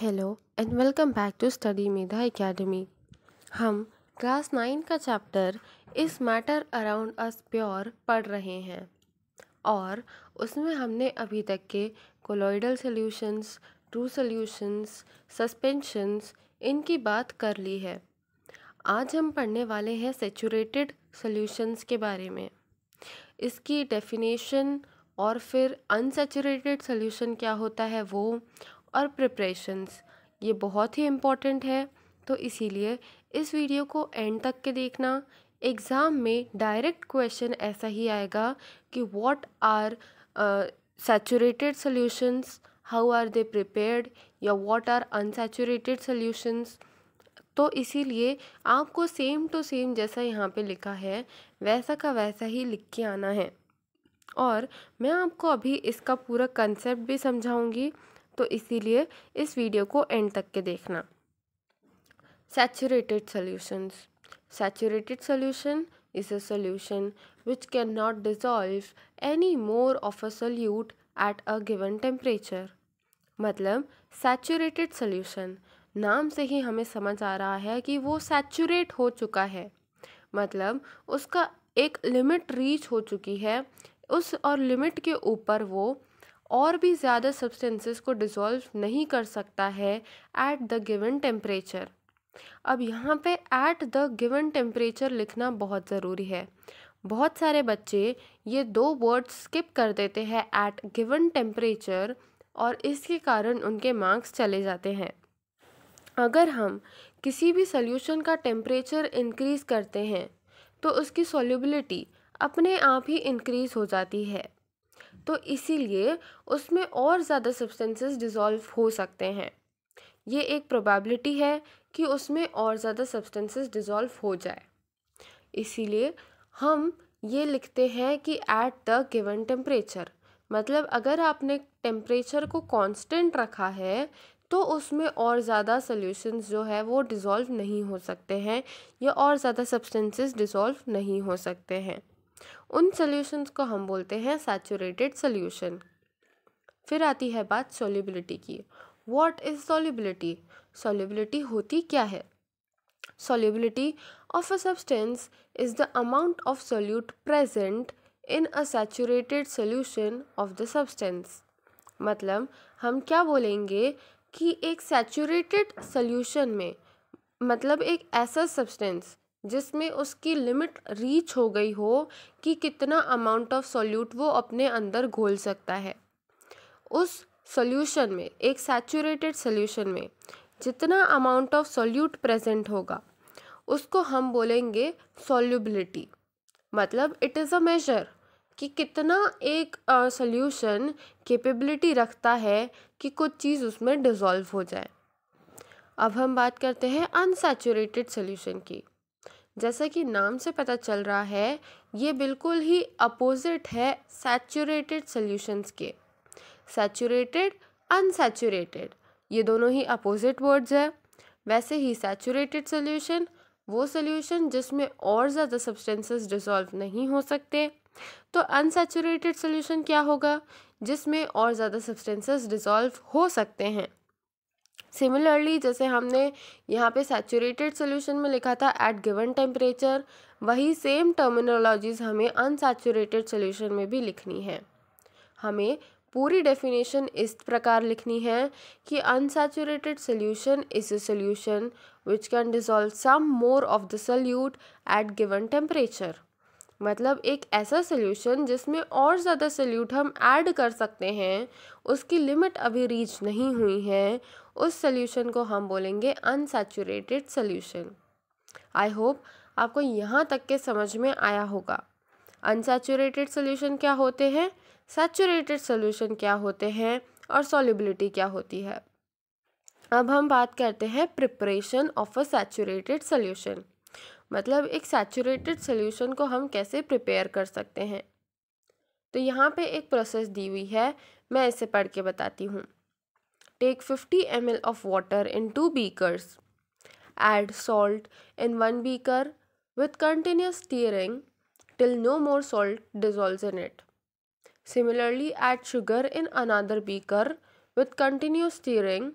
Hello and welcome back to study Medha academy हम class nine का chapter is matter around us pure पढ़ रहे हैं और उसमें हमने अभी तक के colloidal solutions true solutions suspensions इनकी बात कर ली है आज हम पढ़ने वाले हैं सेचूरेटेड सॉल्यूशंस के बारे में इसकी डेफिनेशन और फिर अनसेचूरेटेड सोल्यूशन क्या होता है वो और प्रिपरेशंस ये बहुत ही इम्पॉर्टेंट है तो इसीलिए इस वीडियो को एंड तक के देखना एग्ज़ाम में डायरेक्ट क्वेश्चन ऐसा ही आएगा कि what are saturated solutions how are they prepared या व्हाट आर अनसैचुरेटेड सॉल्यूशंस तो इसीलिए आपको सेम टू सेम जैसा यहाँ पे लिखा है वैसा का वैसा ही लिख के आना है और मैं आपको अभी इसका पूरा कंसेप्ट भी समझाऊँगी तो इसीलिए इस वीडियो को एंड तक के देखना saturated solutions saturated solution is a solution which can not dissolve any more of a solute at a given temperature मतलब सैचुरेटेड सॉल्यूशन नाम से ही हमें समझ आ रहा है कि वो सैचुरेट हो चुका है मतलब उसका एक लिमिट रीच हो चुकी है उस और लिमिट के ऊपर वो और भी ज़्यादा सब्सटेंसेस को डिज़ोल्व नहीं कर सकता है एट द गिवन टेम्परेचर अब यहाँ पे एट द गिवन टेम्परेचर लिखना बहुत ज़रूरी है बहुत सारे बच्चे ये दो वर्ड्स स्किप कर देते हैं एट गिवन टेम्परेचर और इसके कारण उनके मार्क्स चले जाते हैं अगर हम किसी भी सोल्यूशन का टेम्परेचर इंक्रीज़ करते हैं तो उसकी सॉल्युबिलिटी अपने आप ही इंक्रीज़ हो जाती है तो इसीलिए उसमें और ज़्यादा सब्सटेंसेस डिज़ोल्व हो सकते हैं ये एक प्रोबेबिलिटी है कि उसमें और ज़्यादा सब्सटेंसेस डिज़ोल्व हो जाए इसीलिए हम ये लिखते हैं कि एट द गिवन टेम्परेचर मतलब अगर आपने टेम्परेचर को कांस्टेंट रखा है तो उसमें और ज़्यादा सॉल्यूशंस जो है वो डिज़ोल्व नहीं हो सकते हैं या और ज़्यादा सब्सटेंसेस डिज़ोल्व नहीं हो सकते हैं उन सॉल्यूशंस को हम बोलते हैं सैचुरेटेड सॉल्यूशन फिर आती है बात सॉल्युबिलिटी की व्हाट इज़ सॉल्युबिलिटी सॉल्युबिलिटी होती क्या है solubility of a substance is the amount of solute present in a saturated solution of the substance मतलब हम क्या बोलेंगे कि एक सैचुरेटेड सॉल्यूशन में मतलब एक ऐसा सब्सटेंस जिसमें उसकी लिमिट रीच हो गई हो कि कितना अमाउंट ऑफ सॉल्यूट वो अपने अंदर घोल सकता है उस सॉल्यूशन में एक सैचुरेटेड सॉल्यूशन में जितना अमाउंट ऑफ सॉल्यूट प्रेजेंट होगा उसको हम बोलेंगे सॉल्युबिलिटी मतलब इट इज़ अ मेजर कि कितना एक सॉल्यूशन uh, कैपेबिलिटी रखता है कि कुछ चीज़ उसमें डिज़ोल्व हो जाए अब हम बात करते हैं अनसेचुरेटेड सॉल्यूशन की जैसा कि नाम से पता चल रहा है ये बिल्कुल ही अपोजिट है सैचुरेटेड सॉल्यूशंस के सैचुरेटेड अनसैचुरेटेड ये दोनों ही अपोजिट वर्ड्स है वैसे ही सैचुरेटेड सोल्यूशन वो सोल्यूशन जिसमें और ज़्यादा सब्सटेंसेस डिसॉल्व नहीं हो सकते तो अनसैचुरेटेड सोल्यूशन क्या होगा जिसमें और ज़्यादा सब्सटेंसेस डिसॉल्व हो सकते हैं सिमिलरली जैसे हमने यहाँ पे सैचुरेटेड सोल्यूशन में लिखा था एट गिवन टेम्परेचर वही सेम टर्मिनोलॉजीज हमें अनसैचुरेटेड सोल्यूशन में भी लिखनी है हमें पूरी डेफिनेशन इस प्रकार लिखनी है कि unsaturated solution is a solution which can dissolve some more of the solute at given temperature मतलब एक ऐसा सोल्यूशन जिसमें और ज़्यादा सल्यूट हम ऐड कर सकते हैं उसकी लिमिट अभी रीच नहीं हुई है उस सोल्यूशन को हम बोलेंगे अनसेचुरेटेड सोल्यूशन आई होप आपको यहाँ तक के समझ में आया होगा अनसेचुरेटेड सोल्यूशन क्या होते हैं सेचुरेटेड सोल्यूशन क्या होते हैं और सॉल्युबिलिटी क्या होती है अब हम बात करते हैं preparation of a saturated solution मतलब एक सैचुरेटेड सोल्यूशन को हम कैसे प्रिपेयर कर सकते हैं तो यहाँ पे एक प्रोसेस दी हुई है मैं इसे पढ़ के बताती हूँ take fifty M L of water in two beakers add salt in one beaker with continuous stirring till no more salt dissolve in it similarly add sugar in another beaker with continuous stirring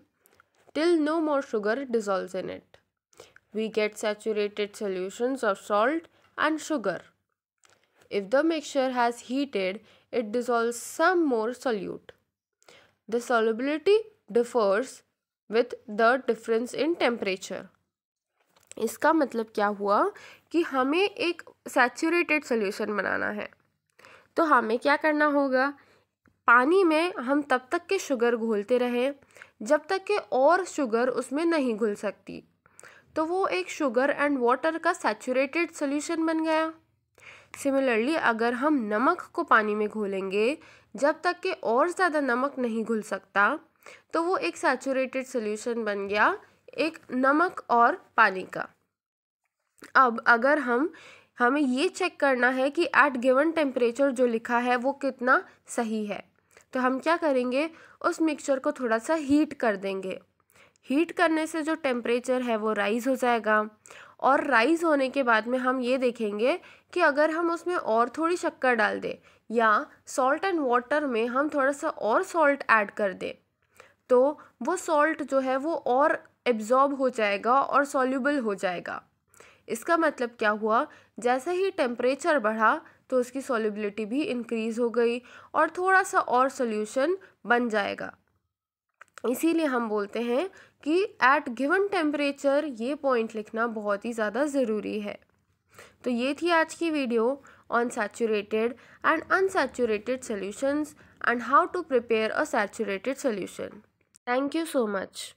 till no more sugar dissolve in it we get saturated solutions of salt and sugar. If the mixture has heated, it dissolves some more solute. The solubility differs with the difference in temperature. इसका मतलब क्या हुआ कि हमें एक saturated solution बनाना है तो हमें क्या करना होगा पानी में हम तब तक के शुगर घोलते रहें जब तक के और शुगर उसमें नहीं घुल सकती तो वो एक शुगर एंड वाटर का सैचुरेटेड सोल्यूशन बन गया सिमिलरली अगर हम नमक को पानी में घोलेंगे जब तक कि और ज़्यादा नमक नहीं घुल सकता तो वो एक सैचुरेटेड सोल्यूशन बन गया एक नमक और पानी का अब अगर हम हमें ये चेक करना है कि एट गिवन टेम्परेचर जो लिखा है वो कितना सही है तो हम क्या करेंगे उस मिक्सचर को थोड़ा सा हीट कर देंगे हीट करने से जो टेम्परेचर है वो राइज़ हो जाएगा और राइज़ होने के बाद में हम ये देखेंगे कि अगर हम उसमें और थोड़ी शक्कर डाल दें या सॉल्ट एंड वाटर में हम थोड़ा सा और सॉल्ट ऐड कर दें तो वो सॉल्ट जो है वो और एब्जॉर्ब हो जाएगा और सॉल्यूबल हो जाएगा इसका मतलब क्या हुआ जैसे ही टेम्परेचर बढ़ा तो उसकी सॉल्युबिलिटी भी इंक्रीज़ हो गई और थोड़ा सा और सोल्यूशन बन जाएगा इसीलिए हम बोलते हैं कि एट गिवन टेम्परेचर ये पॉइंट लिखना बहुत ही ज़्यादा ज़रूरी है तो ये थी आज की video on saturated and unsaturated solutions and how to prepare a saturated solution thank you so much